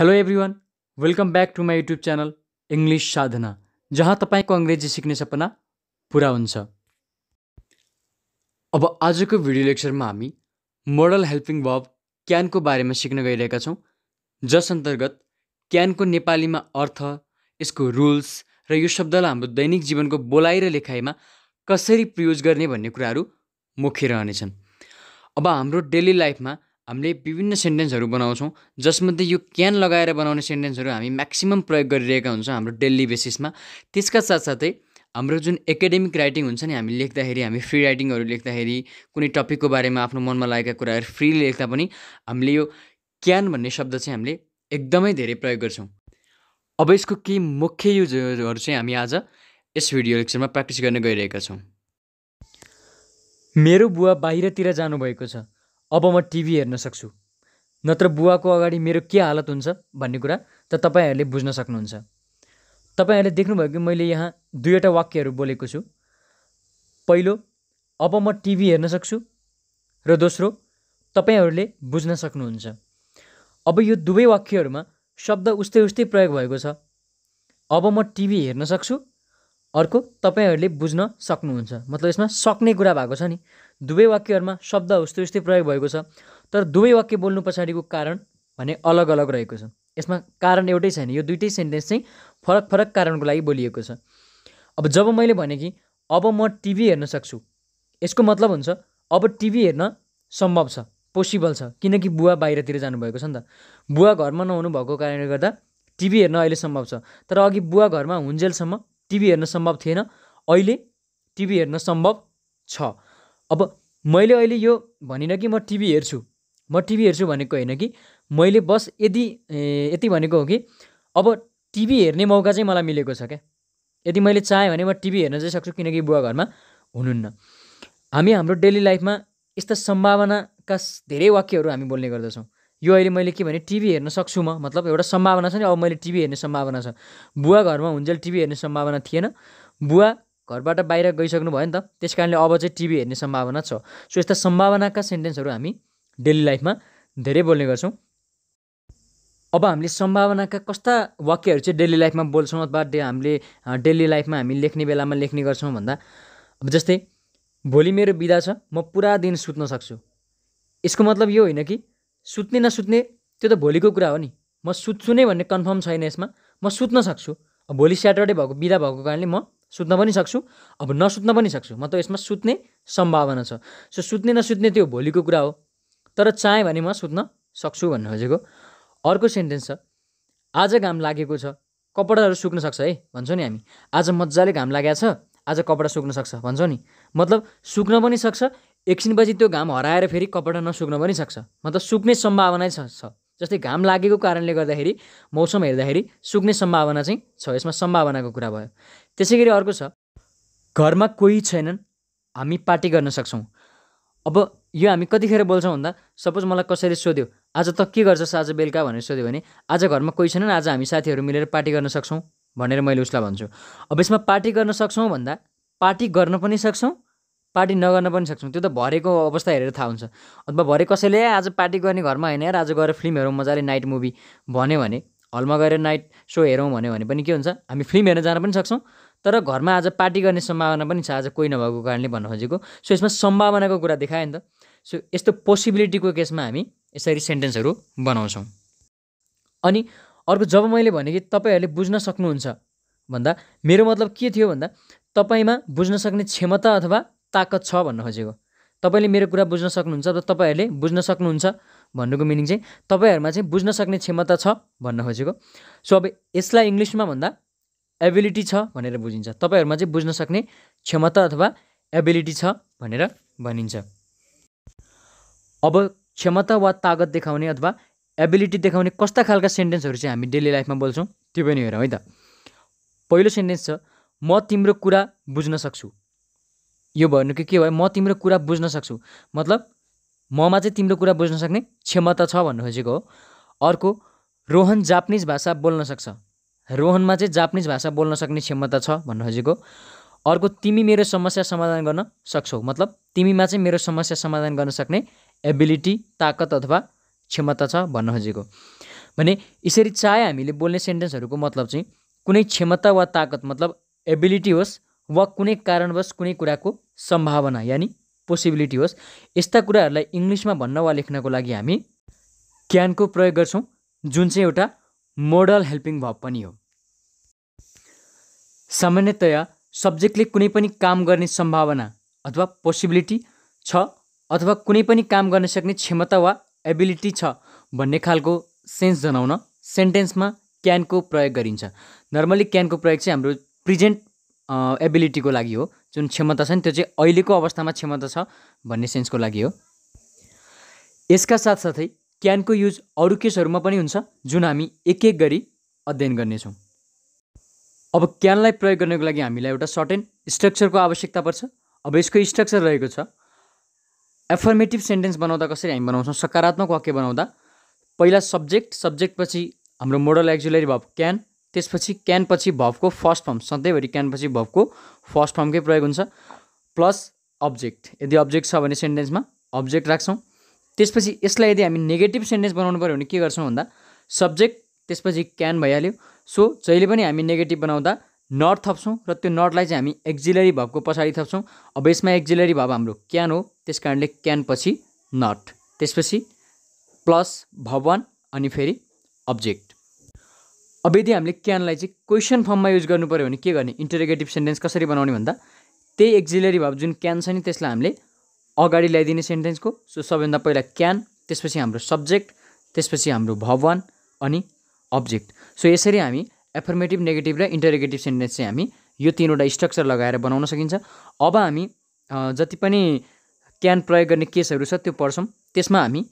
hello everyone welcome back to my YouTube channel English Sadhana जहाँ तपाईँको अङ्ग्रेजी सिक्ने सपना पुरा हुन्छ अब आजको भिडियो लेक्चरमा हामी मोडल हेल्पिङ भब क्यानको बारेमा सिक्न गइरहेका छौँ जस अन्तर्गत क्यानको नेपालीमा अर्थ यसको रुल्स र यो शब्दलाई हाम्रो दैनिक जीवनको बोलाइ र लेखाइमा कसरी प्रयोग गर्ने भन्ने कुराहरू मुख्य रहनेछन् अब हाम्रो डेली लाइफमा हामीले विभिन्न सेन्टेन्सहरू बनाउँछौँ जसमध्ये यो क्यान लगाएर बनाउने सेन्टेन्सहरू हामी म्याक्सिमम् प्रयोग गरिरहेका हुन्छौँ हाम्रो डेली बेसिसमा त्यसका साथसाथै हाम्रो जुन एकाडेमिक राइटिङ हुन्छ नि हामी लेख्दाखेरि हामी फ्री राइटिङहरू लेख्दाखेरि कुनै टपिकको बारेमा आफ्नो मनमा लागेका कुराहरू फ्री लेख्दा पनि हामीले यो क्यान भन्ने शब्द चाहिँ हामीले एकदमै धेरै प्रयोग गर्छौँ अब यसको केही मुख्य युजहरू चाहिँ हामी आज यस भिडियो लेक्चरमा प्र्याक्टिस गर्न गइरहेका छौँ मेरो बुवा बाहिरतिर जानुभएको छ अब म टिभी हेर्न सक्छु नत्र बुवाको अगाडि मेरो के हालत हुन्छ भन्ने कुरा त तपाईँहरूले बुझ्न सक्नुहुन्छ तपाईँहरूले देख्नुभयो कि मैले यहाँ दुईवटा वाक्यहरू बोलेको छु पहिलो अब म टिभी हेर्न सक्छु र दोस्रो तपाईँहरूले बुझ्न सक्नुहुन्छ अब यो दुवै वाक्यहरूमा शब्द उस्तै उस्तै प्रयोग भएको छ अब म टिभी हेर्न सक्छु अर्को तपाईँहरूले बुझ्न सक्नुहुन्छ मतलब यसमा सक्ने कुरा भएको छ नि दुवै वाक्यहरूमा शब्द उस्तो उस्तै प्रयोग भएको छ तर दुवै वाक्य बोल्नु पछाडिको कारण भने अलग अलग रहेको छ यसमा कारण एउटै छैन यो दुइटै सेन्टेन्स चाहिँ फरक फरक कारणको लागि बोलिएको छ अब जब मैले भने कि अब म टिभी हेर्न सक्छु यसको मतलब हुन्छ अब टिभी हेर्न सम्भव छ पोसिबल छ किनकि बुवा बाहिरतिर जानुभएको छ नि त बुवा घरमा नहुनु भएको कारणले गर्दा टिभी हेर्न अहिले सम्भव छ तर अघि बुवा घरमा हुन्जेलसम्म टिभी हेर्न सम्भव थिएन अहिले टिभी हेर्न सम्भव छ अब मैले अहिले यो भनिनँ कि म टिभी हेर्छु म टिभी हेर्छु भनेको होइन कि मैले बस यदि यति भनेको हो कि अब टिभी हेर्ने मौका चाहिँ मलाई मिलेको छ क्या यदि मैले चाहेँ भने म टिभी हेर्न चाहिँ सक्छु किनकि बुवा घरमा हुनुहुन्न हामी हाम्रो डेली लाइफमा यस्ता सम्भावनाका धेरै वाक्यहरू हामी बोल्ने गर्दछौँ यो अहिले मैले के भने टिभी हेर्न सक्छु म मतलब एउटा सम्भावना छ नि अब मैले टिभी हेर्ने सम्भावना छ बुवा घरमा हुन्जेल टिभी हेर्ने सम्भावना थिएन बुवा घरबाट बाहिर गइसक्नु भयो नि त त्यस कारणले अब चाहिँ टिभी हेर्ने सम्भावना छ सो यस्ता सम्भावनाका सेन्टेन्सहरू हामी डेली लाइफमा धेरै बोल्ने गर्छौँ अब हामीले सम्भावनाका कस्ता वाक्यहरू चाहिँ डेली लाइफमा बोल्छौँ अथवा डे हामीले डेली लाइफमा हामी लेख्ने बेलामा लेख्ने गर्छौँ भन्दा अब जस्तै भोलि मेरो बिदा छ म पुरा दिन सुत्न सक्छु यसको मतलब यो होइन कि सुत्ने नसुत्ने त्यो त भोलिको कुरा हो नि म सुत्छु नै भन्ने कन्फर्म छैन यसमा म सुत्न सक्छु भोलि स्याटरडे भएको बिदा भएको कारणले म सुत्न पनि सक्छु अब नसुत्न पनि सक्छु म त यसमा सुत्ने सम्भावना छ सो सुत्ने नसुत्ने त्यो भोलिको कुरा हो तर चाहेँ भने म सुत्न सक्छु भन्नु खोजेको अर्को सेन्टेन्स छ आज घाम लागेको छ कपडाहरू सुक्न सक्छ है भन्छौँ नि हामी आज मजाले घाम लागेको छ आज कपडा सुक्न सक्छ भन्छौँ नि मतलब सुक्न पनि सक्छ एकछिनपछि त्यो घाम हराएर फेरि कपडा नसुक्न पनि सक्छ मतलब सुक्ने सम्भावना छ जस्तै घाम लागेको कारणले गर्दाखेरि मौसम हेर्दाखेरि सुक्ने सम्भावना चाहिँ छ यसमा सम्भावनाको कुरा भयो त्यसै गरी अर्को छ घरमा कोही छैनन् हामी पार्टी गर्न सक्छौँ अब यो हामी कतिखेर बोल्छौँ भन्दा सपोज मलाई कसैले सोध्यो आज त के गर्छस् आज बेलुका भनेर सोध्यो भने आज घरमा कोही छैनन् आज हामी साथीहरू मिलेर पार्टी गर्न सक्छौँ भनेर मैले उसलाई भन्छु अब यसमा पार्टी गर्न सक्छौँ भन्दा पार्टी गर्न पनि सक्छौँ पार्टी नगर्न पनि सक्छौँ त्यो त भरेको अवस्था हेरेर थाहा हुन्छ अथवा भरे कसैले आज पार्टी गर्ने घरमा होइन यार आज गएर फिल्म हेरौँ मजाले नाइट मुभी भन्यो भने हलमा गएर नाइट सो हेरौँ भन्यो भने पनि के हुन्छ हामी फिल्म हेर्न जान पनि सक्छौँ तर घरमा आज पार्टी गर्ने सम्भावना पनि छ आज कोही नभएको कारणले भन्न खोजेको सो यसमा सम्भावनाको कुरा देखायो नि त सो यस्तो पोसिबिलिटीको केसमा हामी यसरी सेन्टेन्सहरू बनाउँछौँ अनि अर्को जब मैले भने कि तपाईँहरूले बुझ्न सक्नुहुन्छ भन्दा मेरो मतलब के थियो भन्दा तपाईँमा बुझ्न सक्ने क्षमता अथवा ताकत छ भन्न खोजेको तपाईँले मेरो कुरा बुझ्न सक्नुहुन्छ र तपाईँहरूले बुझ्न सक्नुहुन्छ भन्नुको मिनिङ चाहिँ तपाईँहरूमा चाहिँ बुझ्न सक्ने क्षमता छ भन्न खोजेको सो अब यसलाई इङ्ग्लिसमा भन्दा एबिलिटी छ भनेर बुझिन्छ तपाईँहरूमा चाहिँ बुझ्न सक्ने क्षमता अथवा एबिलिटी छ भनेर भनिन्छ अब क्षमता वा तागत देखाउने अथवा एबिलिटी देखाउने कस्ता खालका सेन्टेन्सहरू चाहिँ हामी डेली लाइफमा बोल्छौँ त्यो पनि हेरौँ है त पहिलो सेन्टेन्स छ म तिम्रो कुरा बुझ्न सक्छु यो भन्नु कि के भयो म तिम्रो कुरा बुझ्न सक्छु मतलब ममा चाहिँ तिम्रो कुरा बुझ्न सक्ने क्षमता छ भन्नु खोजेको हो अर्को रोहन जापानिज भाषा बोल्न सक्छ रोहनमा चाहिँ जापानिज भाषा बोल्न सक्ने क्षमता छ भन्नु खोजेको अर्को तिमी मेरो समस्या समाधान गर्न सक्छौ मतलब तिमीमा चाहिँ मेरो समस्या समाधान गर्न सक्ने एबिलिटी ताकत अथवा क्षमता छ भन्न खोजेको भने यसरी चाहे हामीले बोल्ने सेन्टेन्सहरूको मतलब चाहिँ कुनै क्षमता वा ताकत मतलब एबिलिटी होस् वा कुनै कारणवश कुनै कुराको सम्भावना यानि पोसिबिलिटी होस् यस्ता कुराहरूलाई इङ्ग्लिसमा भन्न वा लेख्नको लागि हामी क्यानको प्रयोग गर्छौँ जुन चाहिँ एउटा मोडल हेल्पिङ भब पनि हो सामान्यतया सब्जेक्टले कुनै पनि काम गर्ने सम्भावना अथवा पोसिबिलिटी छ अथवा कुनै पनि काम गर्न सक्ने क्षमता वा एबिलिटी छ भन्ने खालको सेन्स जनाउन सेन्टेन्समा क्यानको प्रयोग गरिन्छ नर्मली क्यानको प्रयोग चाहिँ हाम्रो प्रिजेन्ट एबिलिटीको लागि हो जुन क्षमता छ नि त्यो चाहिँ अहिलेको अवस्थामा क्षमता छ भन्ने सेन्सको लागि हो यसका साथसाथै क्यानको युज अरू केसहरूमा पनि हुन्छ जुन हामी एक एक गरी अध्ययन गर्नेछौँ अब क्यानलाई प्रयोग गर्नको लागि हामीलाई एउटा सर्टेन स्ट्रक्चरको आवश्यकता पर्छ अब यसको स्ट्रक्चर रहेको छ एफर्मेटिभ सेन्टेन्स बनाउँदा कसरी हामी बनाउँछौँ सकारात्मक वाक्य बनाउँदा पहिला सब्जेक्ट सब्जेक्टपछि हाम्रो मोडल एक्जुलरी भयो क्यान त्यसपछि क्यानपछि भबको फर्स्ट फर्म सधैँभरि क्यानपछि भबको फर्स्ट फर्मकै प्रयोग हुन्छ प्लस अब्जेक्ट यदि अब्जेक्ट छ भने सेन्टेन्समा अब्जेक्ट राख्छौँ त्यसपछि यसलाई यदि हामी नेगेटिभ सेन्टेन्स बनाउनु पऱ्यो भने के गर्छौँ भन्दा सब्जेक्ट त्यसपछि क्यान भइहाल्यो सो जहिले पनि हामी नेगेटिभ बनाउँदा नट थप्छौँ र त्यो नटलाई चाहिँ हामी एक्जिलरी भबको पछाडि थप्छौँ अब यसमा एक्जिलरी भब हाम्रो क्यान हो त्यस कारणले क्यानपछि नट त्यसपछि प्लस भवन अनि फेरि अब्जेक्ट अब यदि हामीले क्यानलाई चाहिँ क्वेसन फर्ममा युज गर्नु पऱ्यो भने के गर्ने इन्टरेगेटिभ सेन्टेन्स कसरी बनाउने भन्दा त्यही एक्जिलरी भाव जुन क्यान छ नि त्यसलाई हामीले अगाडि ल्याइदिने सेन्टेन्सको सो सबैभन्दा पहिला क्यान त्यसपछि हाम्रो सब्जेक्ट त्यसपछि हाम्रो भगवान अनि अब्जेक्ट सो यसरी हामी एफर्मेटिभ नेगेटिभ र इन्टरेगेटिभ सेन्टेन्स चाहिँ हामी यो तिनवटा स्ट्रक्चर लगाएर बनाउन सकिन्छ अब हामी जति पनि क्यान प्रयोग गर्ने केसहरू छ त्यो पढ्छौँ त्यसमा हामी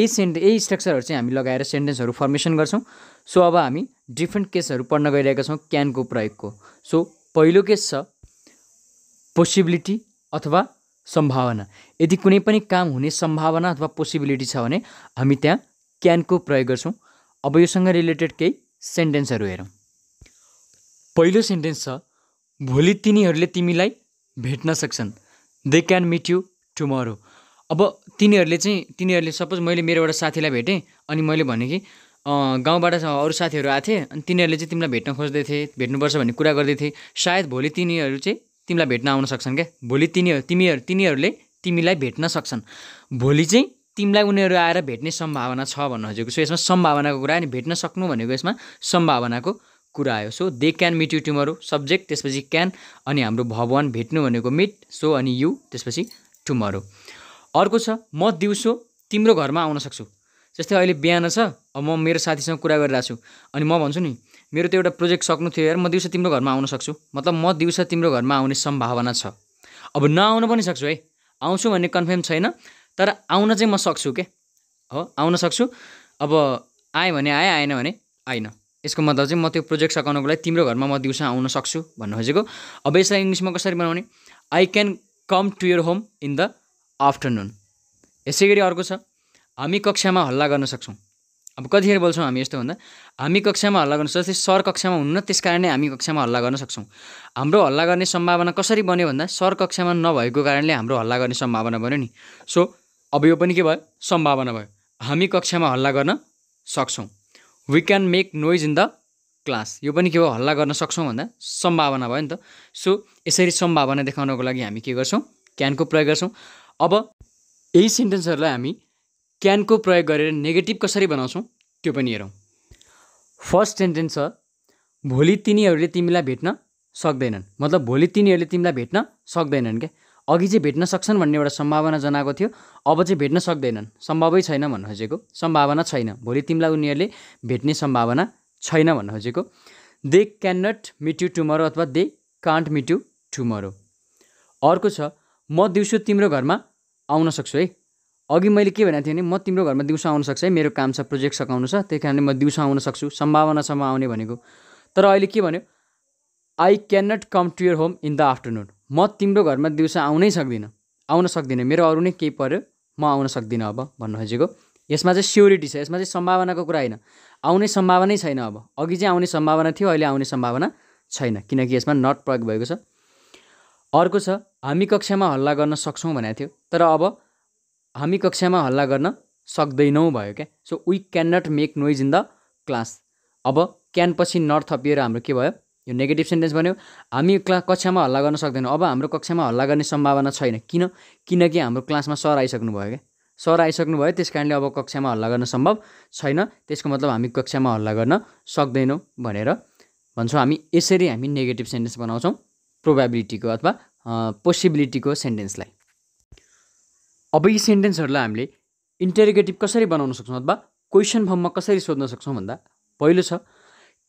यही सेन्टे यही स्ट्रक्चरहरू चाहिँ हामी लगाएर सेन्टेन्सहरू फर्मेसन गर्छौँ सो अब हामी डिफ्रेन्ट केसहरू पढ्न गइरहेका छौँ क्यानको प्रयोगको सो पहिलो केस छ पोसिबिलिटी अथवा सम्भावना यदि कुनै पनि काम हुने सम्भावना अथवा पोसिबिलिटी छ भने हामी त्यहाँ क्यानको प्रयोग गर्छौँ अब योसँग रिलेटेड केही सेन्टेन्सहरू हेरौँ पहिलो सेन्टेन्स छ भोलि तिनीहरूले तिमीलाई भेट्न सक्छन् they can meet you tomorrow अब तिनीहरूले चाहिँ तिनीहरूले सपोज मैले मेरो एउटा साथीलाई भेटेँ अनि मैले भने कि गाउँबाट अरू साथीहरू आएको थिए अनि तिनीहरूले चाहिँ तिमीलाई भेट्न खोज्दै थिए भेट्नुपर्छ भन्ने कुरा गर्दै थिए सायद भोलि तिनीहरू चाहिँ तिमीलाई भेट्न आउन सक्छन् क्या भोलि तिनीहरू तिमीहरू तिनीहरूले तिमीलाई भेट्न सक्छन् भोलि चाहिँ तिमीलाई उनीहरू आएर भेट्ने सम्भावना छ भन्न खोजेको सो यसमा सम्भावनाको कुरा अनि भेट्न सक्नु भनेको यसमा सम्भावनाको कुरा आयो so they can meet you tomorrow subject त्यसपछि क्यान अनि हाम्रो भगवान् भेट्नु भनेको मिट सो अनि यु त्यसपछि टुमरो अर्को छ म दिउँसो तिम्रो घरमा आउन सक्छु जस्तै अहिले बिहान छ अब म मेरो साथीसँग कुरा गरिरहेको छु अनि म भन्छु नि मेरो त एउटा प्रोजेक्ट सक्नु थियो यार म दिउँसो तिम्रो घरमा आउन सक्छु मतलब म दिउँसो तिम्रो घरमा आउने सम्भावना छ अब नआउन पनि सक्छु है आउँछु भन्ने कन्फर्म छैन तर आउन चाहिँ म सक्छु के हो आउन सक्छु अब आएँ भने आएँ आएन भने आएन यसको मतलब चाहिँ म त्यो प्रोजेक्ट सघाउनुको लागि तिम्रो घरमा म दिउँसो आउन सक्छु भन्नु खोजेको अब यसलाई इङ्ग्लिसमा कसरी बनाउने I can come to your home in the afternoon यसै गरी अर्को छ हामी कक्षामा हल्ला गर्न सक्छौँ अब कतिखेर बोल्छौँ हामी यस्तो भन्दा हामी कक्षामा हल्ला गर्न सक्छौँ सर कक्षामा हुन्न त्यस कारणले हामी कक्षामा हल्ला गर्न सक्छौँ हाम्रो हल्ला गर्ने सम्भावना कसरी बन्यो भन्दा सर कक्षामा नभएको कारणले हाम्रो हल्ला गर्ने सम्भावना बन्यो नि सो अब यो पनि के भयो सम्भावना भयो हामी कक्षामा हल्ला गर्न सक्छौँ we can make noise in the class यो पनि के भयो हल्ला गर्न सक्छौँ भन्दा सम्भावना भयो नि त सो यसरी सम्भावना देखाउनको लागि हामी के गर्छौँ क्यानको प्रयोग गर्छौँ अब यही सेन्टेन्सहरूलाई हामी क्यानको प्रयोग गरेर नेगेटिभ कसरी बनाउँछौँ त्यो पनि हेरौँ फर्स्ट सेन्टेन्स छ भोलि तिनीहरूले तिमीलाई भेट्न सक्दैनन् मतलब भोलि तिनीहरूले तिमीलाई भेट्न सक्दैनन् क्या अघि चाहिँ भेट्न सक्छन् भन्ने एउटा सम्भावना जनाएको थियो अब चाहिँ भेट्न सक्दैनन् सम्भवै छैन भन्न खोजेको सम्भावना छैन भोलि तिमीलाई उनीहरूले भेट्ने सम्भावना छैन भन्न खोजेको they can not meet you tomorrow अथवा they can't meet you tomorrow अर्को छ म दिउँसो तिम्रो घरमा आउन सक्छु है अघि मैले के भनेको थिएँ भने म तिम्रो घरमा दिउँसो आउन सक्छु है मेरो काम छ प्रोजेक्ट सघाउनु छ त्यही कारणले म दिउँसो आउन सक्छु सम्भावनासम्म आउने भनेको तर अहिले के भन्यो I can not come to your home in the afternoon म तिम्रो घरमा दिउँसो आउनै सक्दिनँ आउन सक्दिनँ मेरो अरू नै केही पऱ्यो म आउन सक्दिनँ अब भन्नु खोजेको यसमा चाहिँ स्योरिटी छ यसमा चाहिँ सम्भावनाको कुरा होइन आउने सम्भावनै छैन अब अघि चाहिँ आउने सम्भावना थियो अहिले आउने सम्भावना छैन किनकि यसमा नट प्रयोग भएको छ अर्को छ हामी कक्षामा हल्ला गर्न सक्छौँ भनेको थियो तर अब हामी कक्षामा हल्ला गर्न सक्दैनौँ भयो क्या so we can not make noise in the class अब क्यान पछि नट थपिएर हाम्रो के भयो यो नेगेटिभ सेन्टेन्स भन्यो हामी क्ला कक्षामा हल्ला गर्न सक्दैनौँ अब हाम्रो कक्षामा हल्ला गर्ने सम्भावना छैन किन किनकि हाम्रो क्लासमा सर आइसक्नु भयो क्या सर आइसक्नु भयो त्यस कारणले अब कक्षामा हल्ला गर्न सम्भव छैन त्यसको मतलब हामी कक्षामा हल्ला गर्न सक्दैनौँ भनेर भन्छौँ हामी यसरी हामी नेगेटिभ सेन्टेन्स बनाउँछौँ प्रोभाबिलिटीको अथवा पोसिबिलिटीको सेन्टेन्सलाई अब यी सेन्टेन्सहरूलाई हामीले इन्टेरिगेटिभ कसरी बनाउन सक्छौँ अथवा क्वेसन फर्ममा कसरी सोध्न सक्छौँ भन्दा पहिलो छ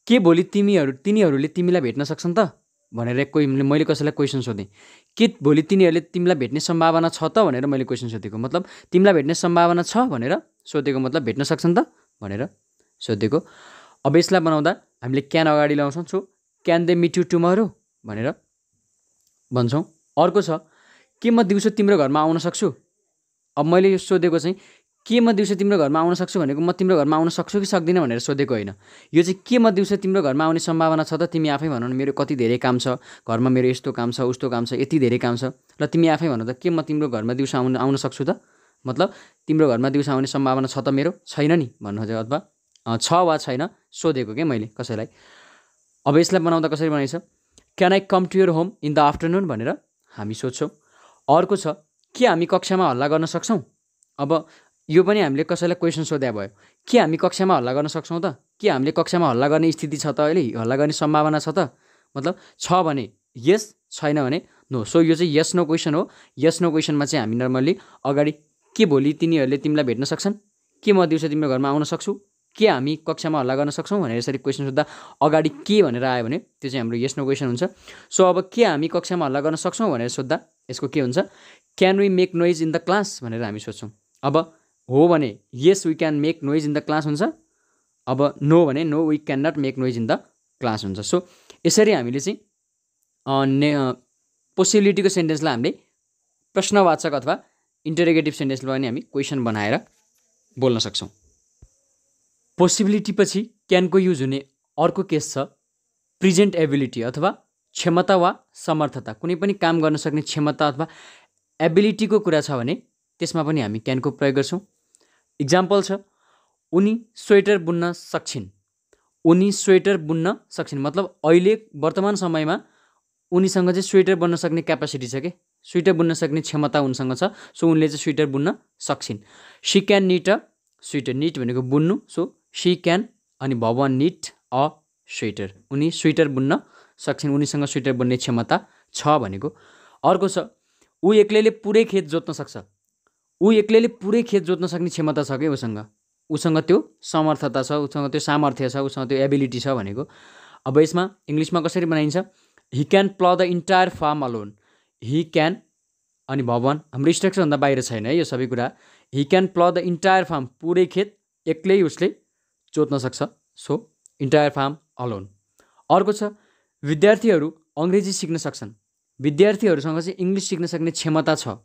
के भोलि तिमीहरू तिनीहरूले तिमीलाई भेट्न सक्छन् त भनेर कोही मैले कसैलाई क्वेसन सोधेँ के भोलि तिनीहरूले तिमीलाई भेट्ने सम्भावना छ त भनेर मैले क्वेसन सोधेको मतलब तिमीलाई भेट्ने सम्भावना छ भनेर सोधेको मतलब भेट्न सक्छन् त भनेर सोधेको अब यसलाई बनाउँदा हामीले क्यान अगाडि ल्याउँछौँ so can they meet you tomorrow भनेर भन्छौँ अर्को छ के म दिउँसो तिम्रो घरमा आउन सक्छु अब मैले यो सोधेको चाहिँ के म दिउँसो तिम्रो घरमा आउन सक्छु भनेको म तिम्रो घरमा आउन सक्छु कि सक्दिनँ भनेर सोधेको होइन यो चाहिँ के म दिउँसो तिम्रो घरमा आउने सम्भावना छ त तिमी आफै भन मेरो कति धेरै काम छ घरमा मेरो यस्तो काम छ उस्तो काम छ यति धेरै काम छ र तिमी आफै भन त के म तिम्रो घरमा दिउँसो आउनु आउन सक्छु त मतलब तिम्रो घरमा दिउँसो आउने सम्भावना छ त मेरो छैन नि भन्नु खोजेको अथवा छ वा छैन सोधेको क्या मैले कसैलाई अब यसलाई बनाउँदा कसरी बनाइन्छ can I come to your home in the afternoon भनेर हामी सोध्छौँ अर्को छ के हामी कक्षामा हल्ला गर्न सक्छौँ अब यो पनि हामीले कसैलाई क्वेसन सोध्या भयो के हामी कक्षामा हल्ला गर्न सक्छौँ त के हामीले कक्षामा हल्ला गर्ने स्थिति छ त अहिले हल्ला गर्ने सम्भावना छ त मतलब छ भने यस छैन भने नो सो यो चाहिँ यस नो क्वेसन हो यस नो क्वेसनमा चाहिँ हामी नर्मल्ली अगाडि के भोलि तिनीहरूले तिमीलाई भेट्न सक्छन् के म दिउँसो तिम्रो घरमा आउन सक्छु के हामी कक्षामा हल्ला गर्न सक्छौँ भनेर यसरी क्वेसन सोद्धा अगाडि के भनेर आयो भने त्यो चाहिँ हाम्रो यस नो क्वेसन हुन्छ सो अब के हामी कक्षामा हल्ला गर्न सक्छौँ भनेर सोद्धा यसको के हुन्छ can we make noise in the class भनेर हामी सोध्छौँ अब हो भने yes we can make noise in the class हुन्छ अब नो भने no we can not make noise in the class हुन्छ सो यसरी हामीले चाहिँ ने पोसिबिलिटीको सेन्टेन्सलाई हामीले प्रश्नवाचक अथवा इन्टरेगेटिभ सेन्टेन्सलाई पनि हामी क्वेसन बनाएर बोल्न सक्छौँ पोसिबिलिटी पछि क्यानको युज हुने अर्को केस छ प्रिजेन्ट एबिलिटी अथवा क्षमता वा समर्थता कुनै पनि काम गर्न सक्ने क्षमता अथवा एबिलिटीको कुरा छ भने त्यसमा पनि हामी क्यानको प्रयोग गर्छौँ इक्जाम्पल छ उनी स्वेटर बुन्न सक्छिन् उनी स्वेटर बुन्न सक्छिन् मतलब अहिले वर्तमान समयमा उनीसँग चाहिँ स्वेटर बन्न सक्ने क्यापासिटी छ कि स्वेटर बुन्न सक्ने क्षमता उनसँग छ सो उनले चाहिँ स्वेटर बुन्न सक्छिन् she can knit a sweater knit भनेको बुन्नु सो सी क्यान अनि भवन निट अ स्वेटर उनी स्वेटर बुन्न सक्छिन् उनीसँग स्वेटर बुन्ने क्षमता छ भनेको अर्को छ ऊ एक्लैले पुरै खेत जोत्न सक्छ ऊ एक्लैले पुरै खेत जोत्न सक्ने क्षमता छ कि उसँग उसँग त्यो समर्थता छ उसँग त्यो सामर्थ्य छ उसँग त्यो एबिलिटी छ भनेको अब यसमा इङ्ग्लिसमा कसरी बनाइन्छ he can plough the entire farm alone he can अनि भवन हाम्रो स्ट्रक्चरभन्दा बाहिर छैन है यो सबै कुरा he can plough the entire farm पुरै खेत एक्लै उसले जोत्न सक्छ सो इन्टायर फार्म अलोन अर्को छ विद्यार्थीहरू अङ्ग्रेजी सिक्न सक्छन् विद्यार्थीहरूसँग चाहिँ इङ्ग्लिस सिक्न सक्ने क्षमता छ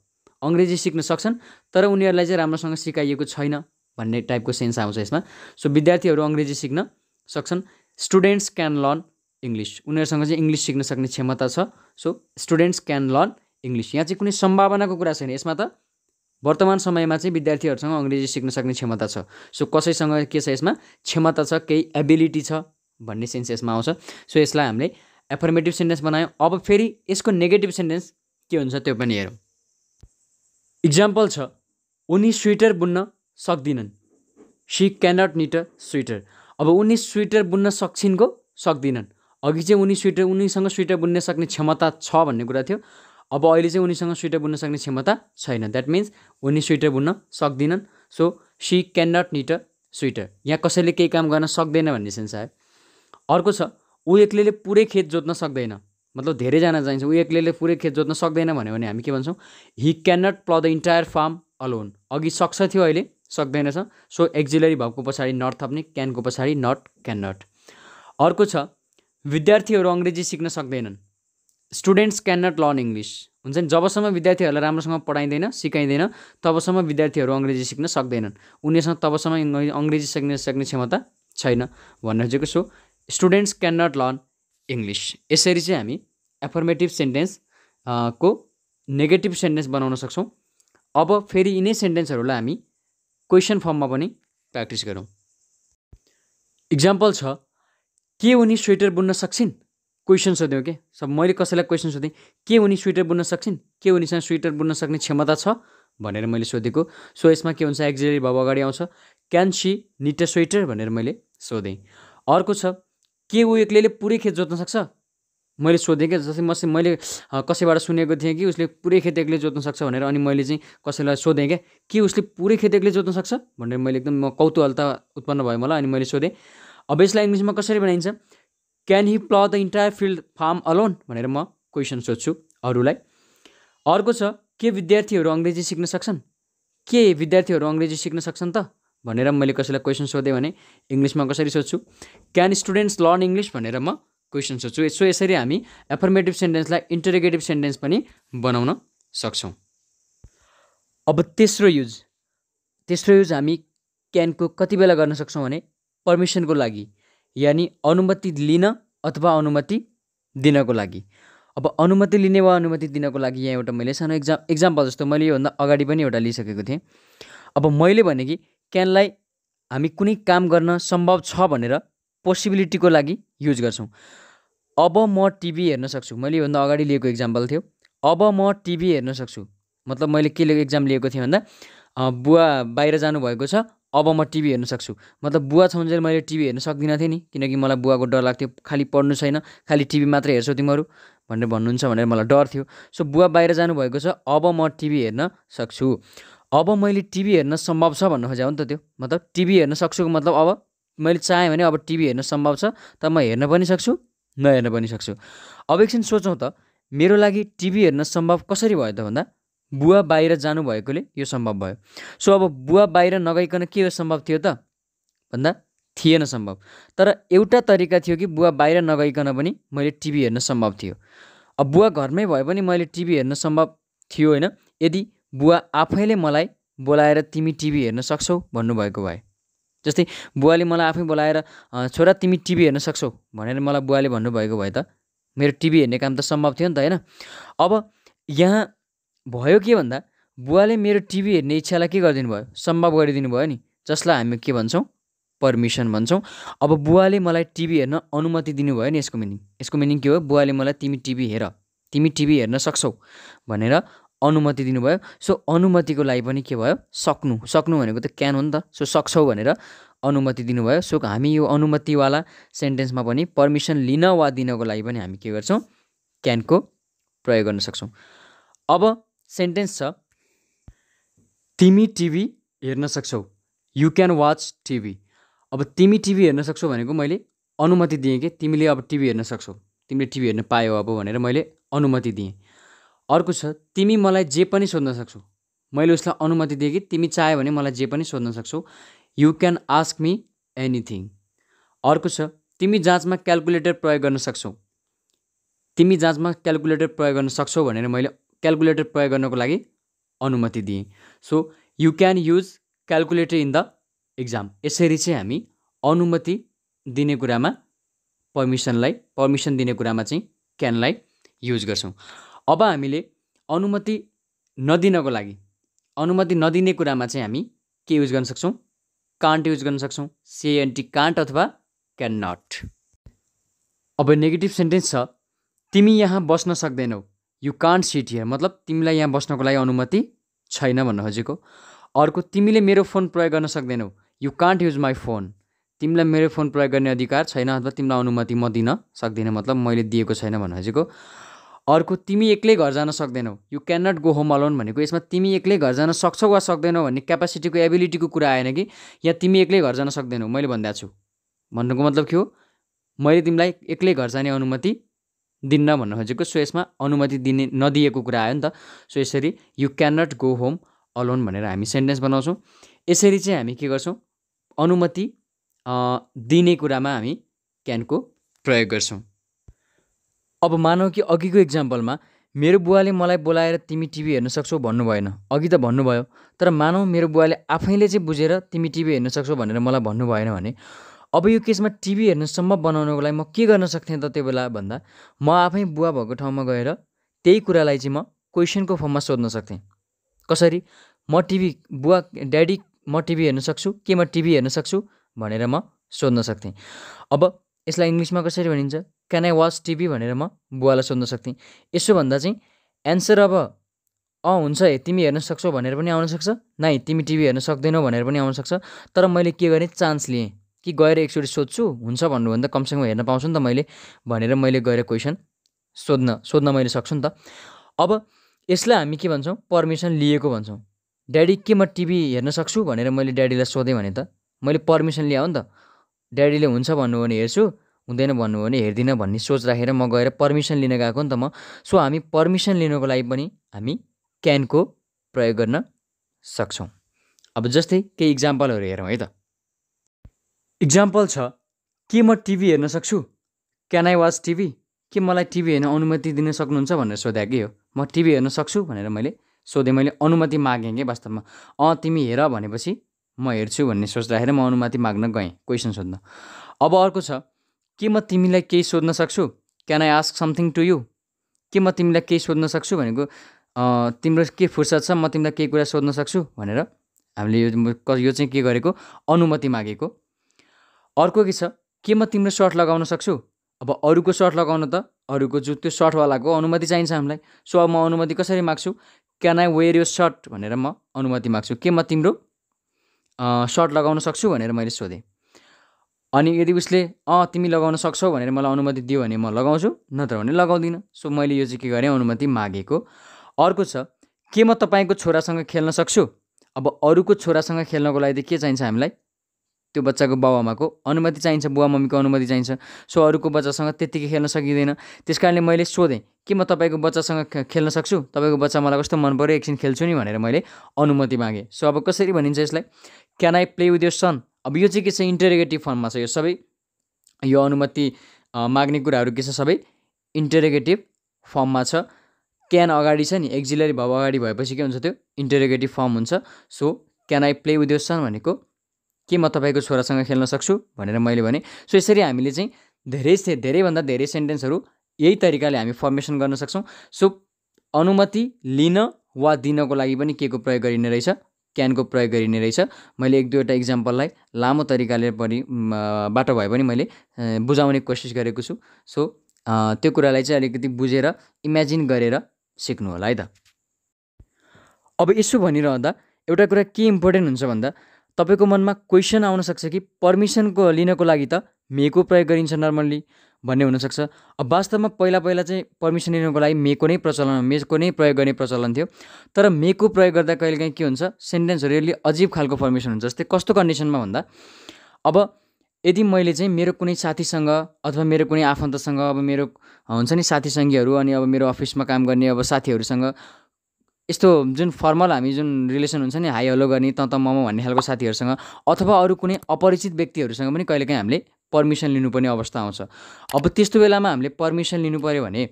अङ्ग्रेजी सिक्न सक्छन् तर उनीहरूलाई चाहिँ राम्रोसँग सिकाइएको छैन भन्ने टाइपको सेन्स आउँछ यसमा सो विद्यार्थीहरू अङ्ग्रेजी सिक्न सक्छन् स्टुडेन्ट्स क्यान लर्न इङ्ग्लिस उनीहरूसँग चाहिँ इङ्ग्लिस सिक्न सक्ने क्षमता छ so students can learn English यहाँ चाहिँ कुनै सम्भावनाको कुरा छैन यसमा त वर्तमान समयमा चाहिँ विद्यार्थीहरूसँग अङ्ग्रेजी सिक्न सक्ने क्षमता छ सो कसैसँग के छ यसमा क्षमता छ केही एबिलिटी छ भन्ने सेन्स यसमा आउँछ सो यसलाई हामीले एफर्मेटिभ सेन्टेन्स बनायो अब फेरि यसको नेगेटिभ सेन्टेन्स के हुन्छ त्यो पनि हेरौँ इक्जाम्पल छ उनी स्वेटर बुन्न सक्दिनन् she can not knit a sweater अब उनी स्वेटर बुन्न सक्छिन्को सक्दिनन् अघि चाहिँ उनी स्वेटर उनीसँग स्वेटर बुन्न सक्ने क्षमता छ भन्ने कुरा थियो अब अहिले चाहिँ उनीसँग स्वेटर बुन्न सक्ने क्षमता छैन द्याट मिन्स उनी स्वेटर बुन्न सक्दिनन् so she can not knit a sweater यहाँ कसैले केही काम गर्न सक्दैन भन्ने सेन्स आयो अर्को छ ऊ एक्लैले पुरै खेत जोत्न सक्दैन मतलब धेरैजना चाहिन्छ ऊ एक्लैले पुरै खेत जोत्न सक्दैन भन्यो भने हामी के भन्छौँ he can not plough the entire farm alone अघि सक्छ थियो अहिले सक्दैनछ सो एक्जिलरी भएको पछाडि नट थप्ने क्यानको पछाडि नट क्यान नट अर्को छ विद्यार्थीहरू अङ्ग्रेजी सिक्न सक्दैनन् students can not learn English हुन्छ नि जबसम्म विद्यार्थीहरूलाई राम्रोसँग पढाइँदैन सिकाइँदैन तबसम्म विद्यार्थीहरू अङ्ग्रेजी सिक्न सक्दैनन् उनीहरूसँग तबसम्म अङ्ग्रेजी सिक्न सक्ने क्षमता छैन भन्न खोजेको so students can not learn English यसरी चाहिँ हामी एफर्मेटिभ सेन्टेन्स को नेगेटिभ सेन्टेन्स बनाउन सक्छौँ अब फेरि यिनै सेन्टेन्सहरूलाई हामी क्वेसन फर्ममा पनि प्र्याक्टिस गरौँ इक्जाम्पल छ के उनी स्वेटर बुन्न सक्छन् क्वेसन सोध्यौँ के सब मैले कसैलाई क्वेसन सोधेँ के उनी स्वेटर बुन्न सक्छन् के उनीसँग स्वेटर बुन्न सक्ने क्षमता छ भनेर मैले सोधेको सो यसमा के हुन्छ एक्जेरी भाव अगाडि आउँछ can she knit a sweater भनेर मैले सोधेँ अर्को छ के ऊ एक्लैले पुरै खेत जोत्न सक्छ मैले सोधेँ क्या जस्तै मस मैले कसैबाट सुनेको थिएँ कि उसले पुरै खेत एक्लै जोत्न सक्छ भनेर अनि मैले चाहिँ कसैलाई सोधेँ क्या के उसले पुरै खेत एक्लै जोत्न सक्छ भनेर मैले एकदम म कौतुहलता उत्पन्न भयो मलाई अनि मैले सोधेँ अब यसलाई इङ्ग्लिसमा कसरी बनाइन्छ can he plough the entire field farm alone भनेर म क्वेसन सोध्छु अरूलाई अर्को छ के विद्यार्थीहरू अङ्ग्रेजी सिक्न सक्छन् के विद्यार्थीहरू अङ्ग्रेजी सिक्न सक्छन् त भनेर मैले कसैलाई क्वेसन सोधेँ भने इङ्ग्लिसमा कसरी सोध्छु क्यान स्टुडेन्ट्स लर्न इङ्ग्लिस भनेर म क्वेसन सोध्छु सो यसरी हामी एफर्मेटिभ सेन्टेन्सलाई इन्टरेगेटिभ सेन्टेन्स पनि बनाउन सक्छौँ अब तेस्रो युज तेस्रो युज हामी क्यानको कति बेला गर्न सक्छौँ भने पर्मिसनको लागि यानि अनुमति लिन अथवा अनुमति दिनको लागि अब अनुमति लिने वा अनुमति दिनको लागि यहाँ एउटा मैले सानो एक्जाम एक्जाम्पल जस्तो मैले योभन्दा अगाडि पनि एउटा लिइसकेको थिएँ अब मैले भने कि क्यानलाई हामी कुनै काम गर्न सम्भव छ भनेर पोसिबिलिटीको लागि युज गर्छौँ अब म टिभी हेर्न सक्छु मैले योभन्दा अगाडि लिएको इक्जाम्पल थियो अब म टिभी हेर्न सक्छु मतलब मैले के लिएको इक्जाम लिएको थिएँ भन्दा बुवा बाहिर जानुभएको छ अब म टिभी हेर्न सक्छु मतलब बुवा छ भने मैले टिभी हेर्न सक्दिनँ थिएँ नि किनकि मलाई बुवाको डर लाग्थ्यो खालि पढ्नु छैन खालि टिभी मात्र हेर्छौ तिमीहरू भनेर भन्नुहुन्छ भनेर मलाई डर थियो सो बुवा बाहिर जानुभएको छ अब म टिभी हेर्न सक्छु अब मैले टिभी हेर्न सम्भव छ भन्नु खोजेको नि त त्यो मतलब टिभी हेर्न सक्छु मतलब अब मैले चाहेँ भने अब टिभी हेर्न सम्भव छ त म हेर्न पनि सक्छु नहेर्न पनि सक्छु अब एकछिन सोचौँ त मेरो लागि टिभी हेर्न सम्भव कसरी भयो त भन्दा बुवा बाहिर जानुभएकोले यो सम्भव भयो सो अब बुवा बाहिर नगइकन के यो सम्भव थियो त भन्दा थिएन सम्भव तर एउटा तरिका थियो कि बुवा बाहिर नगइकन पनि मैले टिभी हेर्न सम्भव थियो अब बुवा घरमै भए पनि मैले टिभी हेर्न सम्भव थियो होइन यदि बुवा आफैले मलाई बोलाएर तिमी टिभी हेर्न सक्छौ भन्नुभएको भए जस्तै बुवाले मलाई आफै बोलाएर छोरा तिमी टिभी हेर्न सक्छौ भनेर मलाई बुवाले भन्नुभएको भए त मेरो टिभी हेर्ने काम त सम्भव थियो नि त होइन अब यहाँ भयो के भन्दा बुवाले मेरो टिभी हेर्ने इच्छालाई के गरिदिनु भयो सम्भव गरिदिनु भयो नि जसलाई हामी के भन्छौँ पर्मिसन भन्छौँ अब बुवाले मलाई टिभी हेर्न अनुमति दिनुभयो नि यसको मिनिङ यसको मिनिङ के हो बुवाले मलाई तिमी टिभी हेर तिमी टिभी हेर्न सक्छौ भनेर अनुमति दिनुभयो सो अनुमतिको लागि पनि के भयो सक्नु सक्नु भनेको त क्यान हो नि त सो सक्छौ भनेर अनुमति दिनुभयो सो हामी यो अनुमतिवाला सेन्टेन्समा पनि पर्मिसन लिन वा दिनको लागि पनि हामी के गर्छौँ क्यानको प्रयोग गर्न सक्छौँ अब सेन्टेन्स छ तिमी टिभी हेर्न सक्छौ यु क्यान वाच टिभी अब तिमी टिभी हेर्न सक्छौ भनेको मैले अनुमति दिएँ कि तिमीले अब टिभी हेर्न सक्छौ तिमीले टिभी हेर्न पायौ अब भनेर मैले अनुमति दिएँ अर्को छ तिमी मलाई जे पनि सोध्न सक्छौ मैले उसलाई अनुमति दिएँ कि तिमी चाह्यो भने मलाई जे पनि सोध्न सक्छौ you can ask me anything अर्को छ तिमी जाँचमा क्यालकुलेटर प्रयोग गर्न सक्छौ तिमी जाँचमा क्यालकुलेटर प्रयोग गर्न सक्छौ भनेर मैले क्यालकुलेटर प्रयोग गर्नको लागि अनुमति दिएँ so you can use calculator in the exam यसरी चाहिँ हामी अनुमति दिने कुरामा पर्मिसनलाई पर्मिसन दिने कुरामा चाहिँ क्यानलाई युज गर्छौँ अब हामीले अनुमति नदिनको लागि अनुमति नदिने कुरामा चाहिँ हामी के युज गर्न सक्छौँ कान्ट युज गर्न सक्छौँ सिएनटी कान्ट अथवा क्यान नट अब नेगेटिभ सेन्टेन्स छ तिमी यहाँ बस्न सक्दैनौ यु कान्ट सिट हियर मतलब तिमीलाई यहाँ बस्नको लागि अनुमति छैन भन्न खोजेको अर्को तिमीले मेरो फोन प्रयोग गर्न सक्दैनौ you can't use my phone तिमीलाई मेरो फोन प्रयोग गर्ने अधिकार छैन अथवा तिमीलाई अनुमति म दिन सक्दिनँ मतलब मैले दिएको छैन भन्न खोजेको अर्को तिमी एक्लै घर जान सक्दैनौ you can not go home alone भनेको यसमा तिमी एक्लै घर जान सक्छौ वा सक्दैनौ भन्ने क्यापासिटीको एबिलिटीको कुरा आएन कि या तिमी एक्लै घर जान सक्दैनौ मैले भनिदिएको छु भन्नुको मतलब के हो मैले तिमीलाई एक्लै घर जाने अनुमति दिन्न भन्न खोजेको सो यसमा अनुमति दिने नदिएको कुरा आयो नि त सो यसरी you can not go home alone भनेर हामी सेन्टेन्स बनाउँछौँ यसरी चाहिँ हामी के गर्छौँ अनुमति दिने कुरामा हामी क्यानको प्रयोग गर्छौँ अब मानौ कि अघिको इक्जाम्पलमा मेरो बुवाले मलाई बोलाएर तिमी टिभी हेर्न सक्छौ भन्नु भएन अघि त भन्नुभयो तर मानौ मेरो बुवाले आफैले चाहिँ बुझेर तिमी टिभी हेर्न सक्छौ भनेर मलाई भन्नु भएन भने अब यो केसमा टिभी हेर्न सम्भव बनाउनको लागि म के गर्न सक्थेँ त त्यो बेला भन्दा म आफै बुवा भएको ठाउँमा गएर त्यही कुरालाई चाहिँ म क्वेसनको फर्ममा सोध्न सक्थेँ कसरी म टिभी बुवा ड्याडी म टिभी हेर्न सक्छु के म टिभी हेर्न सक्छु भनेर म सोध्न सक्थेँ अब यसलाई इङ्ग्लिसमा कसरी भनिन्छ क्यान आई वाच टिभी भनेर म बुवालाई सोध्न सक्थेँ यसो भन्दा चाहिँ एन्सर अब अँ हुन्छ है तिमी हेर्न सक्छौ भनेर पनि आउनसक्छ नाइ तिमी टिभी हेर्न सक्दैनौ भनेर पनि आउनसक्छ तर मैले के गरेँ चान्स लिएँ कि गएर एकचोटि सोध्छु हुन्छ भन्नुभन्दा कमसेकम हेर्न पाउँछु नि त मैले भनेर मैले गएर क्वेसन सोध्न सोध्न मैले सक्छु नि त अब यसलाई हामी के भन्छौँ पर्मिसन लिएको भन्छौँ ड्याडी के म टिभी हेर्न सक्छु भनेर मैले ड्याडीलाई सोधेँ भने त मैले पर्मिसन लिएँ नि त ड्याडीले हुन्छ भन्नु भने हेर्छु हुँदैन भन्नु भने हेर्दिनँ भन्ने सोच राखेर म गएर पर्मिसन लिन गएको नि त म सो हामी पर्मिसन लिनको लागि पनि हामी क्यानको प्रयोग गर्न सक्छौँ अब जस्तै केही इक्जाम्पलहरू हेरौँ है त इक्जाम्पल छ के म टिभी हेर्न सक्छु क्यान आई वाच टिभी के मलाई टिभी हेर्न अनुमति दिन सक्नुहुन्छ भनेर सोध्या के हो म टिभी हेर्न सक्छु भनेर मैले सोधेँ मैले अनुमति मागेँ कि वास्तवमा अँ तिमी हेर भनेपछि म हेर्छु भन्ने सोच राखेर म अनुमति माग्न गएँ क्वेसन सोध्न अब अर्को छ के म तिमीलाई केही सोध्न सक्छु can I ask something to you के म तिमीलाई केही सोध्न सक्छु भनेको तिम्रो के फुर्सद छ म तिमीलाई केही कुरा सोध्न सक्छु भनेर हामीले यो यो चाहिँ के गरेको अनुमति मागेको अर्को के छ के म तिम्रो सर्ट लगाउन सक्छु अब अरूको सर्ट लगाउन त अरूको जो त्यो सर्टवालाको अनुमति चाहिन्छ हामीलाई सो अब म अनुमति कसरी माग्छु can I wear your shirt भनेर म अनुमति माग्छु के म तिम्रो सर्ट लगाउन सक्छु भनेर मैले सोधेँ अनि यदि उसले अँ तिमी लगाउन सक्छौ भनेर मलाई अनुमति दियो भने म लगाउँछु नत्र भने लगाउँदिनँ सो मैले यो चाहिँ के गरेँ अनुमति मागेको अर्को छ के म तपाईँको छोरासँग खेल्न सक्छु अब अरूको छोरासँग खेल्नको लागि के चाहिन्छ हामीलाई त्यो बच्चाको आमाको अनुमति चाहिन्छ बुवा मम्मीको अनुमति चाहिन्छ सो अरूको बच्चासँग त्यत्तिकै खेल्न सकिँदैन त्यस कारणले मैले सोधेँ कि म तपाईँको बच्चासँग खेल्न सक्छु तपाईँको बच्चा मलाई कस्तो मन पऱ्यो एकछिन खेल्छु नि भनेर मैले अनुमति मागेँ सो अब कसरी भनिन्छ यसलाई can I play with your सन अब यो चाहिँ के छ इन्टरेगेटिभ फर्ममा छ यो सबै यो अनुमति माग्ने कुराहरू के छ सबै इन्टरेगेटिभ फर्ममा छ क्यान अगाडि छ नि एक्जिलरी भाव अगाडि भएपछि के हुन्छ त्यो इन्टरेगेटिभ फर्म हुन्छ so can I play with your son भनेको के म तपाईँको छोरासँग खेल्न सक्छु भनेर मैले भने सो यसरी हामीले चाहिँ धेरै से धेरैभन्दा धेरै सेन्टेन्सहरू यही तरिकाले हामी फर्मेसन गर्न सक्छौँ सो अनुमति लिन वा दिनको लागि पनि के को प्रयोग गरिने रहेछ क्यानको प्रयोग गरिने रहेछ मैले एक दुईवटा इक्जाम्पललाई लामो तरिकाले पनि बाटो भए पनि मैले बुझाउने कोसिस गरेको छु सो त्यो कुरालाई चाहिँ अलिकति बुझेर इमेजिन गरेर सिक्नु होला है त अब यसो भनिरहँदा एउटा कुरा के इम्पोर्टेन्ट हुन्छ भन्दा तपाईँको मनमा क्वेसन आउनसक्छ कि पर्मिसनको लिनको लागि त मेको प्रयोग गरिन्छ नर्मल्ली भन्ने हुनसक्छ अब वास्तवमा पहिला पहिला चाहिँ पर्मिसन लिनको लागि मेको नै प्रचलन मेको नै प्रयोग गर्ने प्रचलन थियो तर मेको प्रयोग गर्दा कहिलेकाहीँ के हुन्छ सेन्टेन्सहरू यसले अजिब खालको फर्मेसन हुन्छ जस्तै कस्तो कन्डिसनमा भन्दा अब यदि मैले चाहिँ मेरो कुनै साथीसँग अथवा मेरो कुनै आफन्तसँग अब मेरो हुन्छ नि साथीसङ्गीहरू अनि अब मेरो अफिसमा काम गर्ने अब साथीहरूसँग यस्तो जुन फर्मल हामी जुन रिलेसन हुन्छ नि हाई हलो गर्ने त त मम भन्ने खालको साथीहरूसँग अथवा अरू कुनै अपरिचित व्यक्तिहरूसँग पनि कहिलेकाहीँ हामीले पर्मिसन लिनुपर्ने अवस्था आउँछ अब त्यस्तो बेलामा हामीले पर्मिसन लिनु पऱ्यो भने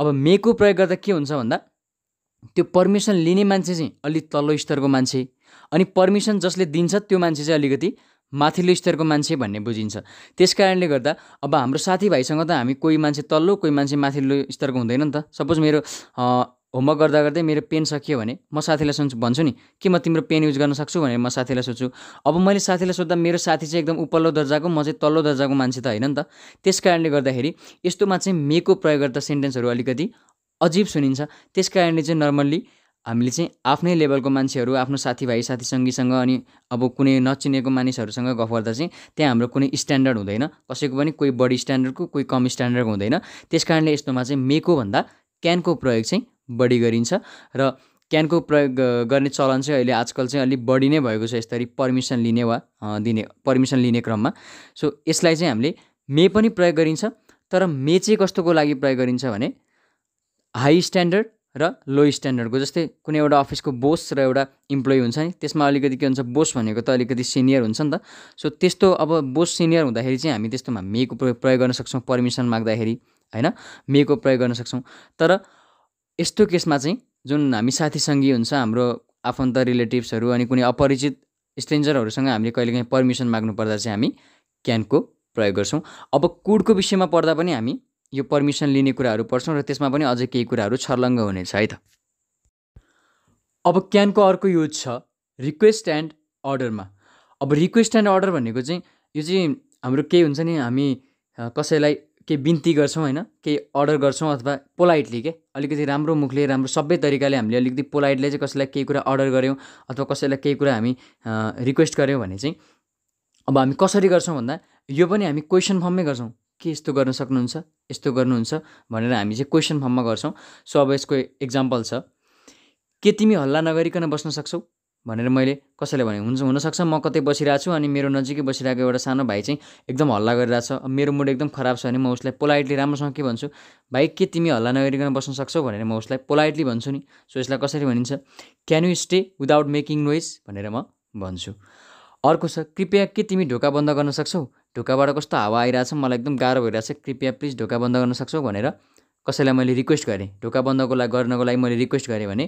अब मेको प्रयोग गर्दा के हुन्छ भन्दा त्यो पर्मिसन लिने मान्छे चाहिँ अलिक तल्लो स्तरको मान्छे अनि पर्मिसन जसले दिन्छ त्यो मान्छे चाहिँ अलिकति माथिल्लो स्तरको मान्छे भन्ने बुझिन्छ त्यस कारणले गर्दा अब हाम्रो साथीभाइसँग त हामी कोही मान्छे तल्लो कोही मान्छे माथिल्लो स्तरको हुँदैन नि त सपोज मेरो होमवर्क गर्दा गर्दै मेरो पेन सकियो भने म साथीलाई सोध्छु भन्छु नि कि म तिम्रो पेन युज गर्न सक्छु भनेर म साथीलाई सोध्छु अब मैले साथीलाई सोद्धा मेरो साथी चाहिँ एकदम उपल्लो दर्जाको म चाहिँ तल्लो दर्जाको मान्छे त होइन नि त त्यस कारणले गर्दाखेरि यस्तोमा चाहिँ मेको प्रयोग गर्दा सेन्टेन्सहरू अलिकति अजिब सुनिन्छ त्यस कारणले चाहिँ नर्मल्ली हामीले चाहिँ आफ्नै लेभलको मान्छेहरू आफ्नो साथीभाइ साथीसङ्गीसँग अनि अब कुनै नचिनेको मानिसहरूसँग गफ गर्दा चाहिँ त्यहाँ हाम्रो कुनै स्ट्यान्डर्ड हुँदैन कसैको पनि कोही बढी स्ट्यान्डर्डको कोही कम स्ट्यान्डर्डको हुँदैन त्यस कारणले यस्तोमा चाहिँ मेको भन्दा क्यानको प्रयोग चाहिँ बढी गरिन्छ र क्यानको प्रयोग गर्ने चलन चाहिँ अहिले आजकल चाहिँ अलिक बढी नै भएको छ यसरी पर्मिसन लिने वा दिने पर्मिसन लिने क्रममा सो यसलाई चाहिँ हामीले मे पनि प्रयोग गरिन्छ तर मे चाहिँ कस्तोको लागि प्रयोग गरिन्छ भने हाई स्ट्यान्डर्ड र लो स्ट्यान्डर्डको जस्तै कुनै एउटा अफिसको बोस र एउटा इम्प्लोइ हुन्छ नि त्यसमा अलिकति के हुन्छ बोस भनेको त अलिकति सिनियर हुन्छ नि त सो त्यस्तो अब बोस सिनियर हुँदाखेरि चाहिँ हामी त्यस्तोमा मेको प्रयोग गर्न सक्छौँ पर्मिसन माग्दाखेरि होइन मेको प्रयोग गर्न सक्छौँ तर यस्तो केसमा चाहिँ जुन हामी साथीसङ्गी हुन्छ हाम्रो आफन्त रिलेटिभ्सहरू अनि कुनै अपरिचित स्ट्रेन्जरहरूसँग हामीले कहिलेकाहीँ पर्मिसन माग्नु पर्दा चाहिँ हामी क्यानको प्रयोग गर्छौँ अब कोडको विषयमा पर्दा पनि हामी यो पर्मिसन लिने कुराहरू पढ्छौँ र त्यसमा पनि अझै केही कुराहरू छर्लङ्ग हुनेछ है त अब क्यानको अर्को युज छ रिक्वेस्ट एन्ड अर्डरमा अब रिक्वेस्ट एन्ड अर्डर भनेको चाहिँ यो चाहिँ हाम्रो केही हुन्छ नि हामी कसैलाई केही बिन्ती गर्छौँ होइन केही अर्डर गर्छौँ अथवा पोलाइटली के अलिकति राम्रो मुखले राम्रो सबै तरिकाले हामीले अलिकति पोलाइटले चाहिँ कसैलाई केही कुरा अर्डर गऱ्यौँ अथवा कसैलाई केही कुरा हामी रिक्वेस्ट गऱ्यौँ भने चाहिँ अब हामी कसरी गर्छौँ भन्दा यो पनि हामी क्वेसन फर्ममै गर्छौँ के यस्तो गर्न सक्नुहुन्छ यस्तो गर्नुहुन्छ भनेर हामी चाहिँ क्वेसन फर्ममा गर्छौँ सो अब यसको एक्जाम्पल छ के तिमी हल्ला नगरिकन बस्न सक्छौ भनेर मैले कसैलाई भने हुन्छ हुनसक्छ म कतै बसिरहेको छु अनि मेरो नजिकै बसिरहेको एउटा सानो भाइ चाहिँ एकदम हल्ला गरिरहेछ मेरो मुड एकदम खराब छ भने म उसलाई पोलाइटली राम्रोसँग के भन्छु भाइ के तिमी हल्ला नगरिकन बस्न सक्छौ भनेर म उसलाई पोलाइटली भन्छु नि सो यसलाई कसरी भनिन्छ can you stay without making noise भनेर म भन्छु अर्को छ कृपया के तिमी ढोका बन्द गर्न सक्छौ ढोकाबाट कस्तो हावा आइरहेछ मलाई एकदम गाह्रो भइरहेछ कृपया प्लिज ढोका बन्द गर्न सक्छौ भनेर कसैलाई मैले रिक्वेस्ट गरेँ ढोका बन्दको लागि गर्नको लागि मैले रिक्वेस्ट गरेँ भने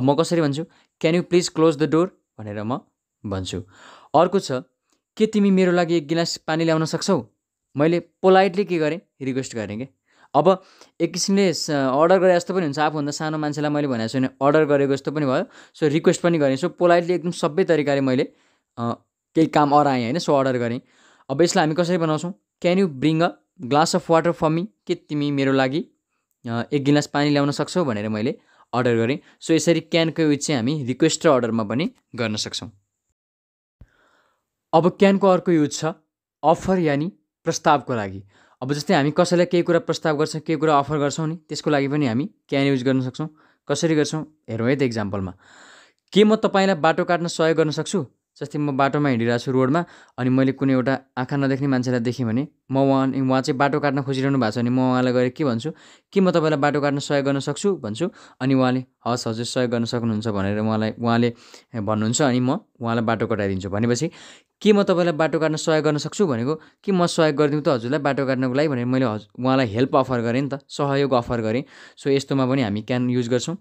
अब म कसरी भन्छु can you please close the door भनेर म भन्छु अर्को छ के तिमी मेरो लागि एक गिलास पानी ल्याउन सक्छौ मैले पोलाइटली के गरेँ रिक्वेस्ट गरेँ कि अब एक किसिमले अर्डर गरे जस्तो पनि हुन्छ आफूभन्दा सानो मान्छेलाई मैले भनेको छु भने अर्डर गरेको जस्तो पनि भयो सो रिक्वेस्ट पनि गरेँ सो पोलाइटली एकदम सबै तरिकाले मैले केही काम अराएँ होइन सो अर्डर गरेँ अब यसलाई हामी कसरी बनाउँछौँ can you bring a glass of water for me के तिमी मेरो लागि एक गिलास पानी ल्याउन सक्छौ भनेर मैले अर्डर गरेँ सो यसरी क्यानको युज चाहिँ हामी रिक्वेस्ट र अर्डरमा पनि गर्न सक्छौँ अब क्यानको अर्को युज छ अफर यानि प्रस्तावको लागि अब जस्तै हामी कसैलाई केही कुरा प्रस्ताव गर्छौँ केही कुरा अफर गर्छौँ नि त्यसको लागि पनि हामी क्यान युज गर्न सक्छौँ कसरी गर्छौँ हेरौँ है त इक्जाम्पलमा के म तपाईँलाई बाटो काट्न सहयोग गर्न सक्छु जस्तै म बाटोमा हिँडिरहेको छु रोडमा अनि मैले कुनै एउटा आँखा नदेख्ने मान्छेलाई देखेँ भने म उहाँ उहाँ चाहिँ बाटो काट्न खोजिरहनु भएको छ भने म उहाँलाई गएर के भन्छु के म तपाईँलाई बाटो काट्न सहयोग गर्न सक्छु भन्छु अनि उहाँले हस् हजुर सहयोग गर्न सक्नुहुन्छ भनेर उहाँलाई उहाँले भन्नुहुन्छ अनि म उहाँलाई बाटो कटाइदिन्छु भनेपछि के म तपाईँलाई बाटो काट्न सहयोग गर्न सक्छु भनेको कि म सहयोग गरिदिउँ त हजुरलाई बाटो काट्नको लागि भनेर मैले हजुर उहाँलाई हेल्प अफर गरेँ नि त सहयोग अफर गरेँ सो यस्तोमा पनि हामी क्यान युज गर्छौँ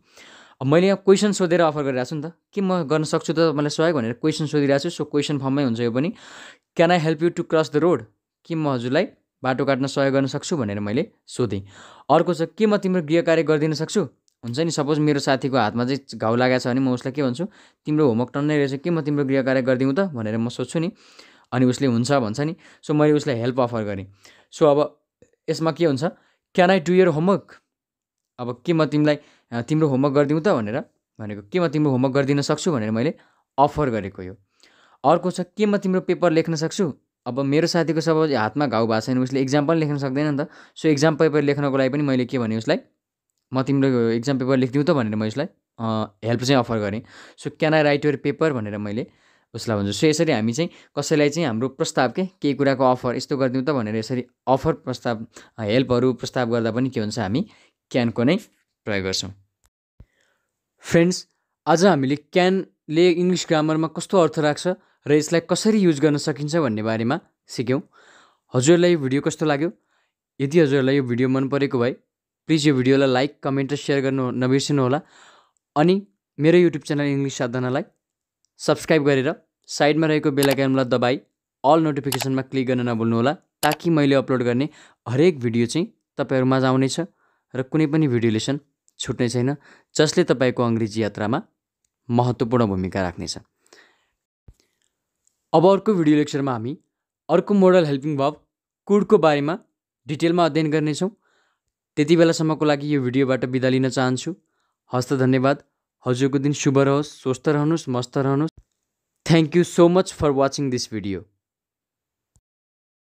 अब मैले यहाँ क्वेसन सोधेर अफर गरिरहेको छु नि त के म गर्न सक्छु त मलाई सहयोग भनेर क्वेसन सोधिरहेको छु सो क्वेसन फर्ममै हुन्छ यो पनि can I help you to cross the road के म हजुरलाई बाटो काट्न सहयोग गर्न सक्छु भनेर मैले सोधेँ अर्को छ के म तिम्रो गृह कार्य गरिदिन सक्छु हुन्छ नि सपोज मेरो साथीको हातमा चाहिँ घाउ लागेको छ भने म उसलाई के भन्छु तिम्रो होमवर्क टन्नै रहेछ के म तिम्रो गृह कार्य गरिदिउँ त भनेर म सोध्छु नि अनि उसले हुन्छ भन्छ नि सो मैले उसलाई हेल्प अफर गरेँ सो अब यसमा के हुन्छ can I do your homework अब के म तिमीलाई तिम्रो होमवर्क गरिदिउँ त भनेर भनेको के म तिम्रो होमवर्क गरिदिन सक्छु भनेर मैले अफर गरेको यो अर्को छ के म तिम्रो पेपर लेख्न सक्छु अब मेरो साथीको सब हातमा घाउ भएको छैन उसले इक्जाम पनि लेख्न सक्दैन नि त सो इक्जाम पेपर लेख्नको लागि पनि मैले के भने उसलाई म तिम्रो इक्जाम पेपर लेखिदिउँ त भनेर म उसलाई हेल्प चाहिँ अफर गरेँ so can I write your paper भनेर मैले उसलाई भन्छु सो यसरी हामी चाहिँ कसैलाई चाहिँ हाम्रो प्रस्ताव के केही कुराको अफर यस्तो गरिदिउँ त भनेर यसरी अफर प्रस्ताव हेल्पहरू प्रस्ताव गर्दा पनि के हुन्छ हामी क्यानको नै प्रयोग गर्छौँ फ्रेन्ड्स आज हामीले क्यानले इङ्ग्लिस ग्रामरमा कस्तो अर्थ राख्छ र यसलाई कसरी युज गर्न सकिन्छ भन्ने बारेमा सिक्यौँ हजुरहरूलाई यो भिडियो कस्तो लाग्यो यदि हजुरहरूलाई यो भिडियो मन परेको भए प्लिज यो भिडियोलाई लाइक कमेन्ट र सेयर गर्नु नबिर्सिनुहोला अनि मेरो युट्युब च्यानल इङ्ग्लिस साधनालाई सब्सक्राइब गरेर साइडमा रहेको बेलायकनलाई दबाई अल नोटिफिकेसनमा क्लिक गर्न नभुल्नुहोला ताकि मैले अपलोड गर्ने हरेक भिडियो चाहिँ तपाईँहरूमा आउनेछ र कुनै पनि भिडियो लेसन छुट्ने छैन जसले तपाईँको अङ्ग्रेजी यात्रामा महत्त्वपूर्ण भूमिका राख्नेछ अब अर्को भिडियो लेक्चरमा हामी अर्को मोडल हेल्पिङ भाव कुडको बारेमा डिटेलमा अध्ययन गर्नेछौँ त्यति बेलासम्मको लागि यो भिडियोबाट बिदा लिन चाहन्छु हस्त धन्यवाद हजुरको दिन शुभ रहोस् स्वस्थ रहनुहोस् मस्त रहनुहोस् thank you so much for watching this video